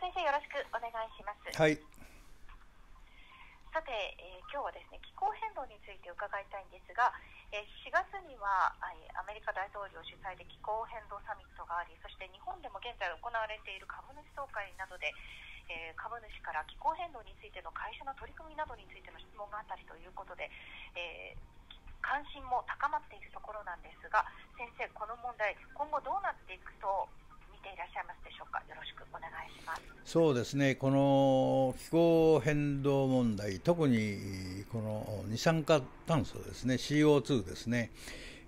先生よろしくお願いします。はい。さて、えー、今日はですね気候変動について伺いたいんですが、えー、4月にはアメリカ大統領主催で気候変動サミットがありそして日本でも現在行われている株主総会などで、えー、株主から気候変動についての会社の取り組みなどについての質問があったりということで、え関心も高まっているところなんですが先生、この問題今後どうなっていくとていらっしゃいますでしょうか、よろしくお願いしますそうですね、この気候変動問題、特にこの二酸化炭素ですね、CO2 ですね。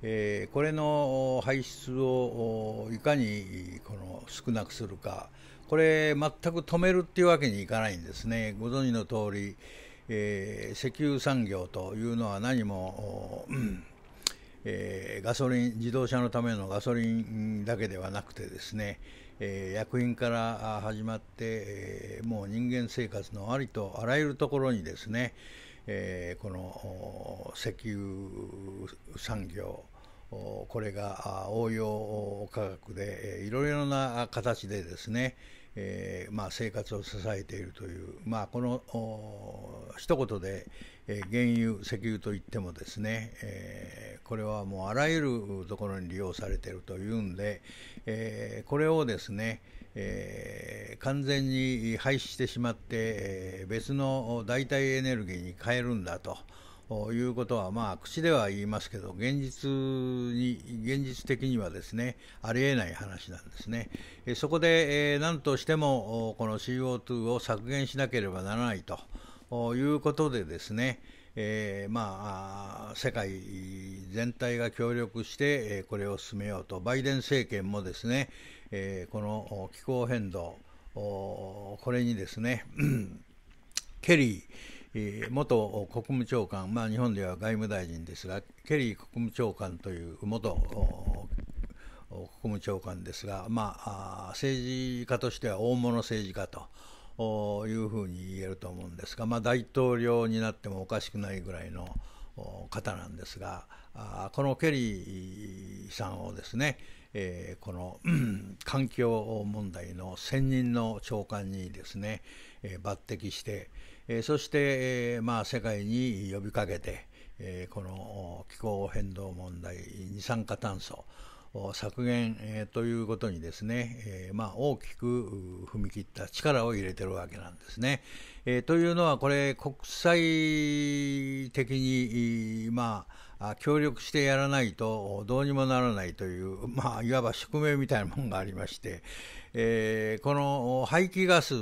えー、これの排出をいかにこの少なくするか、これ、全く止めるっていうわけにいかないんですね、ご存知の通り、えー、石油産業というのは何も、うんえー、ガソリン自動車のためのガソリンだけではなくてですね、えー、薬品から始まって、えー、もう人間生活のありとあらゆるところにですね、えー、この石油産業これが応用価格でいろいろな形でですね、えー、まあ、生活を支えているという、まあ、この一言で、えー、原油、石油といってもですね、えー、これはもうあらゆるところに利用されているというんで、えこれをですね、え完全に廃止してしまって、別の代替エネルギーに変えるんだと。いうことは、まあ、口では言いますけど、現実に、現実的にはですね、ありえない話なんですね。そこで、えー、何としても、この CO2 を削減しなければならないということでですね、えー、まあ、世界全体が協力して、これを進めようと、バイデン政権もですね、えー、この気候変動、これにですね、ケリー、元国務長官、まあ、日本では外務大臣ですが、ケリー国務長官という元国務長官ですが、まあ、政治家としては大物政治家というふうに言えると思うんですが、まあ、大統領になってもおかしくないぐらいの方なんですが、このケリーさんをですね、この 環境問題の専任の長官にですね、抜擢して、えー、そして、えー、まあ、世界に呼びかけて、えー、この気候変動問題、二酸化炭素削減、えー、ということにですね、えー、まあ、大きく踏み切った力を入れてるわけなんですね。えー、というのは、これ、国際的に、まあ、協力してやらないとどうにもならないという、まあ、いわば宿命みたいなものがありまして、えー、この排気ガス、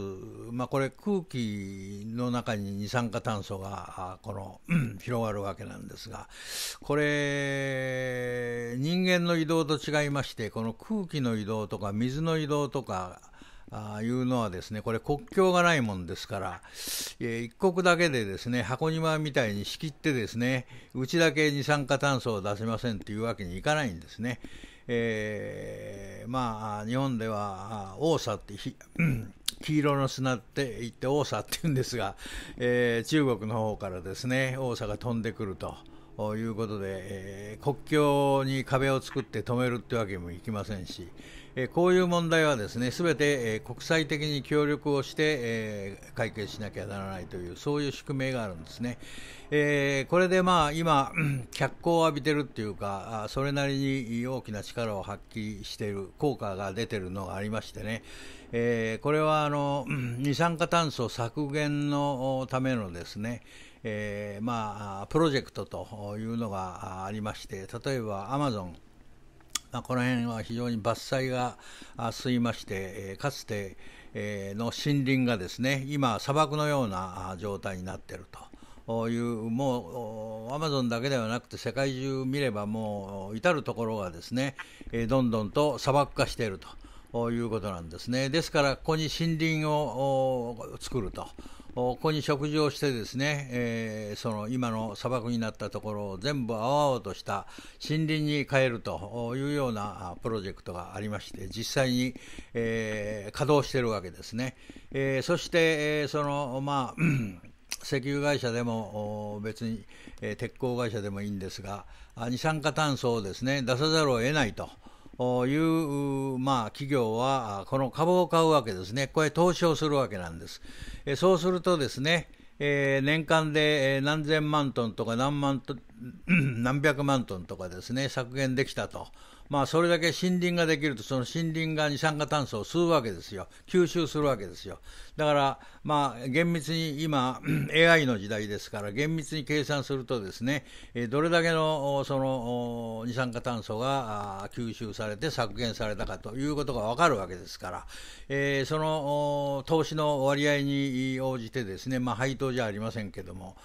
まあ、これ空気の中に二酸化炭素がこの 広がるわけなんですがこれ人間の移動と違いましてこの空気の移動とか水の移動とかあいうのはですねこれ国境がないもんですから、えー、一国だけでですね箱庭みたいに仕切ってですねうちだけ二酸化炭素を出せませんというわけにいかないんですね。えー、まあ、日本では、王さってひ、黄色の砂って言って王さって言うんですが、えー、中国の方からですね、王さが飛んでくると。いうことで、えー、国境に壁を作って止めるってわけもいきませんし、えー、こういう問題はですね全て、えー、国際的に協力をして、えー、解決しなきゃならないというそういう宿命があるんですね、えー、これでまあ今 脚光を浴びてるっていうかそれなりに大きな力を発揮している効果が出てるのがありましてね、えー、これはあの 二酸化炭素削減のためのですねえー、まあ、プロジェクトというのがありまして例えばアマゾンまあ、この辺は非常に伐採が進みまして、えかつて、えの森林がですね今砂漠のような状態になっていると。いうもうアマゾンだけではなくて世界中見ればもう至る所がですね、えどんどんと砂漠化しているということなんですね。ですから、ここに森林を作ると。ここに食事をしてですね、えー、その今の砂漠になったところを全部青々とした森林に変えるというようなプロジェクトがありまして実際に、えー、稼働しているわけですね、えー、そして、えそのまあ 石油会社でも別に、え鉄鋼会社でもいいんですが二酸化炭素をですね出さざるを得ないと。いう、まあ、企業はこの株を買うわけですね、これ、投資をするわけなんです。えそうするとですね、えー、年間で何千万トンとか何万トン、何百万トンとかですね、削減できたと。まあ、それだけ森林ができると、その森林が二酸化炭素を吸うわけですよ、吸収するわけですよ、だから、まあ、厳密に今、AI の時代ですから、厳密に計算すると、ですねどれだけのその二酸化炭素が吸収されて削減されたかということが分かるわけですから、えその投資の割合に応じて、ですね、まあ、配当じゃありませんけども、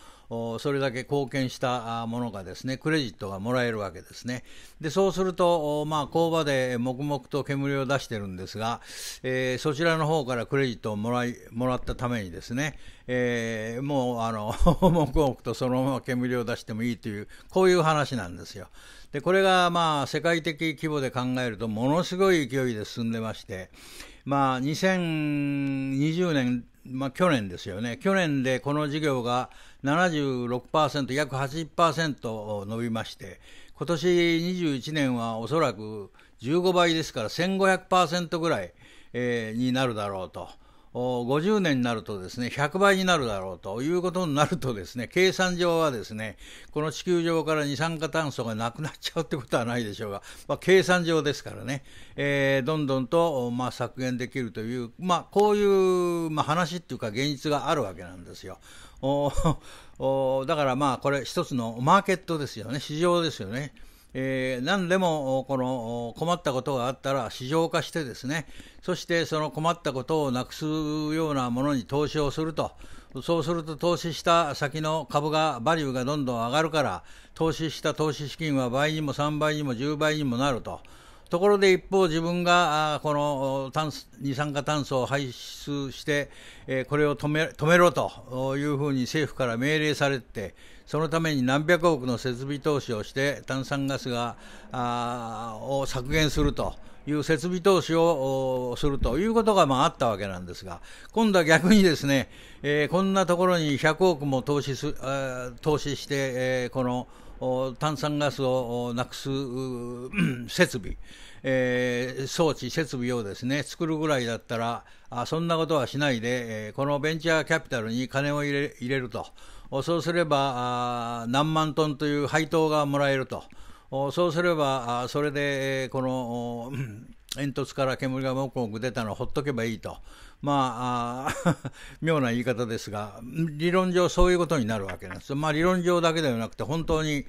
それだけ貢献したものがですね、クレジットがもらえるわけですね。で、そうすると、まあ、工場で黙々と煙を出してるんですが、えー、そちらの方からクレジットをもらい、もらったためにですね、えー、もう、あの、黙々とそのまま煙を出してもいいという、こういう話なんですよ。で、これが、まあ、世界的規模で考えると、ものすごい勢いで進んでまして、まあ、2020年、まあ、去年ですよね、去年でこの事業が76%、約80%伸びまして、今年21年はおそらく15倍ですから、1500%ぐらい、えー、になるだろうと。50年になるとですね、100倍になるだろうということになるとですね、計算上はですね、この地球上から二酸化炭素がなくなっちゃうってことはないでしょうが、まあ、計算上ですからね、えー、どんどんと、まあ、削減できるという、まあ、こういう、まあ、話っていうか現実があるわけなんですよ。おおだからまあこれ一つのマーケットですよね、市場ですよね。えー、何でもこの困ったことがあったら市場化してですね、そしてその困ったことをなくすようなものに投資をすると、そうすると投資した先の株が、バリューがどんどん上がるから、投資した投資資金は倍にも3倍にも10倍にもなると。ところで一方、自分がこの炭素二酸化炭素を排出して、えこれを止め止めろというふうに政府から命令されて、そのために何百億の設備投資をして、炭酸ガスがあを削減すると。いう設備投資をするということがまああったわけなんですが、今度は逆にですね、えー、こんなところに100億も投資す投資して、えー、この炭酸ガスをなくす設備、えー、装置、設備をですね、作るぐらいだったら、あそんなことはしないで、えー、このベンチャーキャピタルに金を入れ入れると。そうすれば、何万トンという配当がもらえると。そうすれば、それで、この、煙突から煙がもくもく出たのをほっとけばいいと、まあ、あ 妙な言い方ですが、理論上そういうことになるわけなんです。まあ、理論上だけではなくて、本当に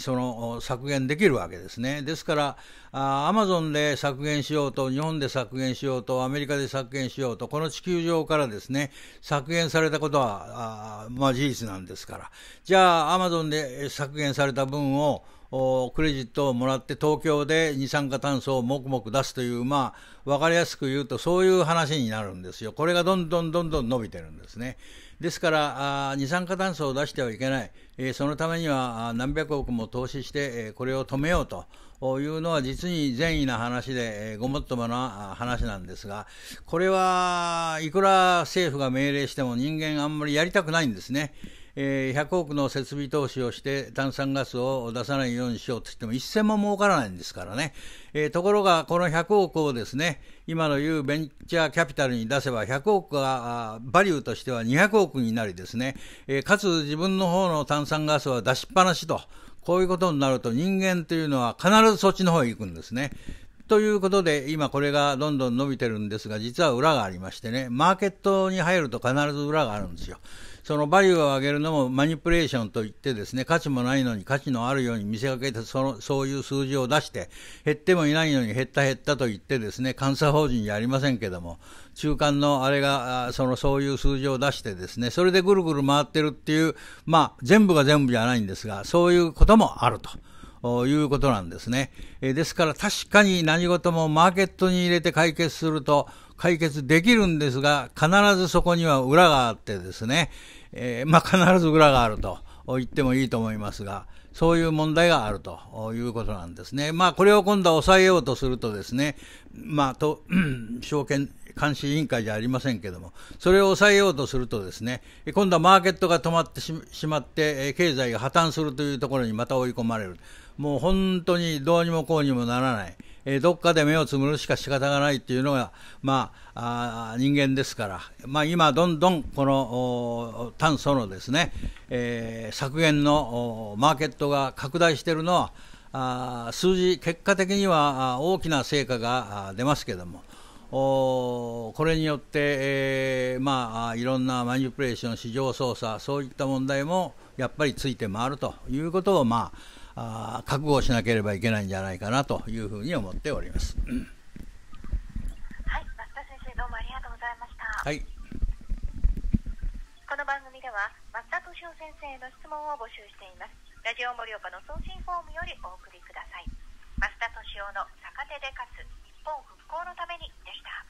その削減できるわけですね。ですから、アマゾンで削減しようと、日本で削減しようと、アメリカで削減しようと、この地球上からですね、削減されたことは、あまあ、事実なんですから。じゃあ、アマゾンで削減された分を、クレジットをもらって東京で二酸化炭素をもくもく出すという、まあ、分かりやすく言うとそういう話になるんですよ。これがどんどんどんどん伸びてるんですね。ですからあ、二酸化炭素を出してはいけない。えそのためには何百億も投資して、えこれを止めようと。いうのは実に善意な話で、えごもっともな話なんですが、これはいくら政府が命令しても人間あんまりやりたくないんですね。え100億の設備投資をして炭酸ガスを出さないようにしようと言っても一銭も儲からないんですからね、えー、ところがこの100億をですね今のいうベンチャーキャピタルに出せば100億がバリューとしては200億になりですね、えー、かつ自分の方の炭酸ガスは出しっぱなしとこういうことになると人間というのは必ずそっちの方へ行くんですね。ということで、今これがどんどん伸びてるんですが、実は裏がありましてね、マーケットに入ると必ず裏があるんですよ。そのバリューを上げるのもマニプレーションといってですね、価値もないのに価値のあるように見せかけてその、そういう数字を出して、減ってもいないのに減った減ったと言ってですね、監査法人じゃありませんけども、中間のあれが、その、そういう数字を出してですね、それでぐるぐる回ってるっていう、まあ、全部が全部じゃないんですが、そういうこともあると。いうことなんですね。えですから確かに何事もマーケットに入れて解決すると解決できるんですが、必ずそこには裏があってですね、えー、まあ、必ず裏があると言ってもいいと思いますが、そういう問題があるということなんですね。まあ、これを今度は抑えようとするとですね、まあ、と、証券、監視委員会じゃありませんけども、それを抑えようとするとですね、今度はマーケットが止まってしまって、経済が破綻するというところにまた追い込まれる。もう本当にどうにもこうにもならない。えどっかで目をつむるしか仕方がないっていうのが、まあ、あ人間ですから、まあ、今、どんどんこの炭素のですね、え削減のマーケットが拡大しているのは、あ数字、結果的には大きな成果が出ますけれども、おこれによって、えー、まあ、いろんなマニュプレーション、市場操作、そういった問題もやっぱりついて回るということを、まあ、あ覚悟しなければいけないんじゃないかなというふうに思っております。はい、増田先生どうもありがとうございました。はい。この番組では増田敏夫先生への質問を募集しています。ラジオ盛岡の送信フォームよりお送りください。増田敏夫の逆手で勝つ。本復興のためにでした。